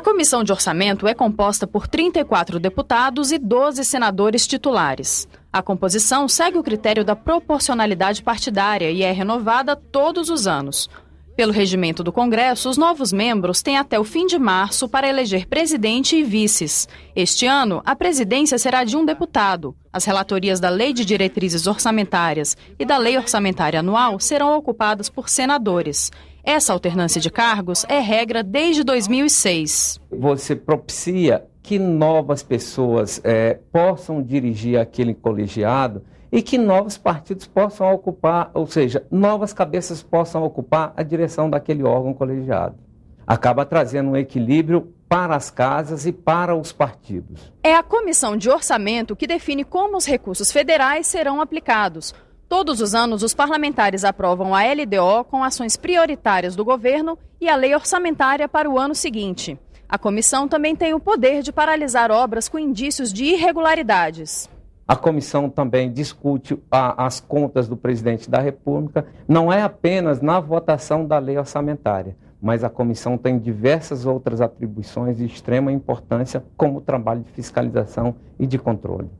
A comissão de orçamento é composta por 34 deputados e 12 senadores titulares. A composição segue o critério da proporcionalidade partidária e é renovada todos os anos. Pelo regimento do Congresso, os novos membros têm até o fim de março para eleger presidente e vices. Este ano, a presidência será de um deputado. As relatorias da Lei de Diretrizes Orçamentárias e da Lei Orçamentária Anual serão ocupadas por senadores. Essa alternância de cargos é regra desde 2006. Você propicia que novas pessoas é, possam dirigir aquele colegiado e que novos partidos possam ocupar, ou seja, novas cabeças possam ocupar a direção daquele órgão colegiado. Acaba trazendo um equilíbrio para as casas e para os partidos. É a comissão de orçamento que define como os recursos federais serão aplicados. Todos os anos, os parlamentares aprovam a LDO com ações prioritárias do governo e a lei orçamentária para o ano seguinte. A comissão também tem o poder de paralisar obras com indícios de irregularidades. A comissão também discute a, as contas do presidente da República, não é apenas na votação da lei orçamentária, mas a comissão tem diversas outras atribuições de extrema importância, como o trabalho de fiscalização e de controle.